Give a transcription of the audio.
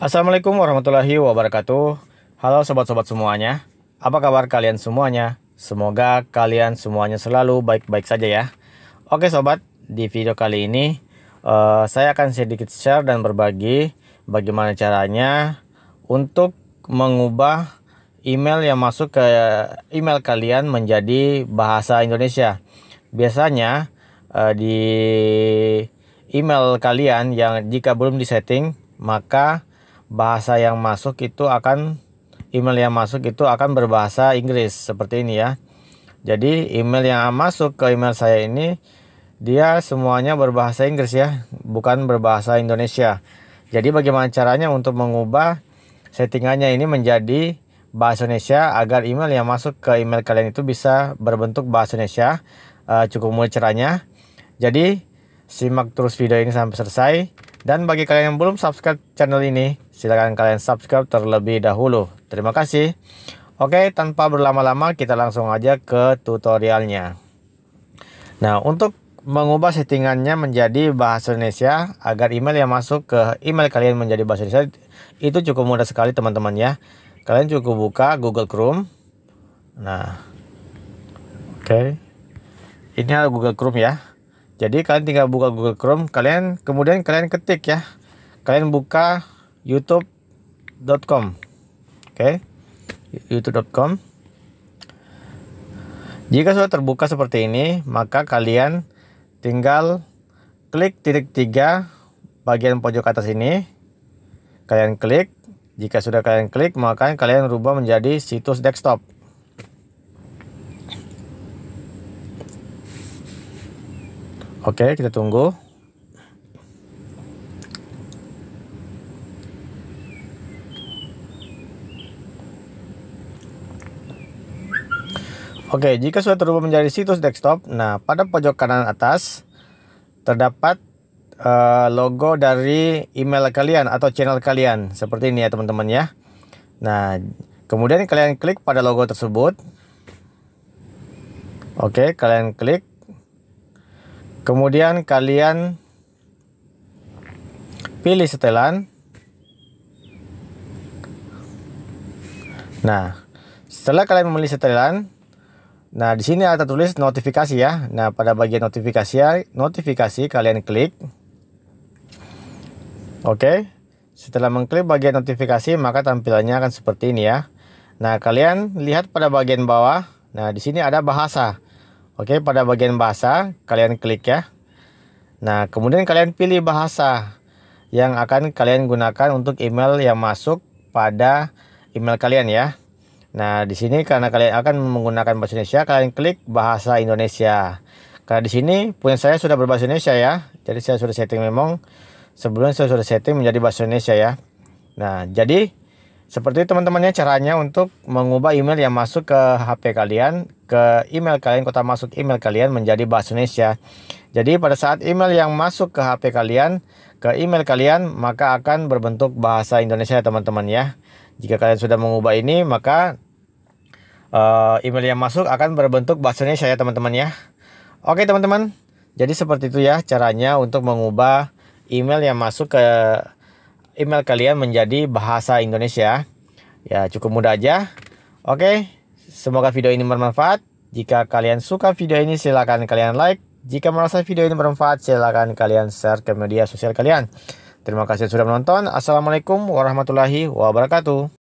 Assalamualaikum warahmatullahi wabarakatuh Halo sobat-sobat semuanya Apa kabar kalian semuanya? Semoga kalian semuanya selalu baik-baik saja ya Oke sobat, di video kali ini uh, Saya akan sedikit share dan berbagi Bagaimana caranya Untuk mengubah email yang masuk ke email kalian menjadi bahasa Indonesia Biasanya uh, di email kalian yang jika belum disetting maka bahasa yang masuk itu akan email yang masuk itu akan berbahasa Inggris seperti ini ya. Jadi email yang masuk ke email saya ini dia semuanya berbahasa Inggris ya, bukan berbahasa Indonesia. Jadi bagaimana caranya untuk mengubah settingannya ini menjadi bahasa Indonesia agar email yang masuk ke email kalian itu bisa berbentuk bahasa Indonesia uh, cukup mudah caranya. Jadi simak terus video ini sampai selesai. Dan bagi kalian yang belum subscribe channel ini, silahkan kalian subscribe terlebih dahulu. Terima kasih. Oke, tanpa berlama-lama kita langsung aja ke tutorialnya. Nah, untuk mengubah settingannya menjadi bahasa Indonesia agar email yang masuk ke email kalian menjadi bahasa Indonesia itu cukup mudah sekali teman-teman ya. Kalian cukup buka Google Chrome. Nah, oke. ini Ini Google Chrome ya. Jadi kalian tinggal buka Google Chrome, kalian kemudian kalian ketik ya. Kalian buka youtube.com. Oke. Okay? youtube.com. Jika sudah terbuka seperti ini, maka kalian tinggal klik titik tiga bagian pojok atas ini. Kalian klik. Jika sudah kalian klik, maka kalian rubah menjadi situs desktop. Oke, kita tunggu. Oke, jika sudah terhubung menjadi situs desktop, nah pada pojok kanan atas terdapat uh, logo dari email kalian atau channel kalian seperti ini ya teman-teman ya. Nah, kemudian kalian klik pada logo tersebut. Oke, kalian klik Kemudian kalian pilih setelan. Nah, setelah kalian memilih setelan, nah di sini ada tulis notifikasi ya. Nah, pada bagian notifikasi notifikasi kalian klik. Oke. Setelah mengklik bagian notifikasi, maka tampilannya akan seperti ini ya. Nah, kalian lihat pada bagian bawah. Nah, di sini ada bahasa. Oke, pada bagian bahasa kalian klik ya. Nah, kemudian kalian pilih bahasa yang akan kalian gunakan untuk email yang masuk pada email kalian ya. Nah, di sini karena kalian akan menggunakan bahasa Indonesia, kalian klik bahasa Indonesia. Karena di sini punya saya sudah berbahasa Indonesia ya. Jadi saya sudah setting memang sebelum saya sudah setting menjadi bahasa Indonesia ya. Nah, jadi seperti teman-temannya caranya untuk mengubah email yang masuk ke HP kalian ke email kalian kota masuk email kalian menjadi bahasa Indonesia. Jadi pada saat email yang masuk ke HP kalian ke email kalian maka akan berbentuk bahasa Indonesia teman-teman ya. Jika kalian sudah mengubah ini maka uh, email yang masuk akan berbentuk bahasa Indonesia ya teman-teman ya. Oke teman-teman. Jadi seperti itu ya caranya untuk mengubah email yang masuk ke email kalian menjadi bahasa Indonesia. Ya, cukup mudah aja. Oke, semoga video ini bermanfaat. Jika kalian suka video ini silahkan kalian like. Jika merasa video ini bermanfaat silahkan kalian share ke media sosial kalian. Terima kasih sudah menonton. Assalamualaikum warahmatullahi wabarakatuh.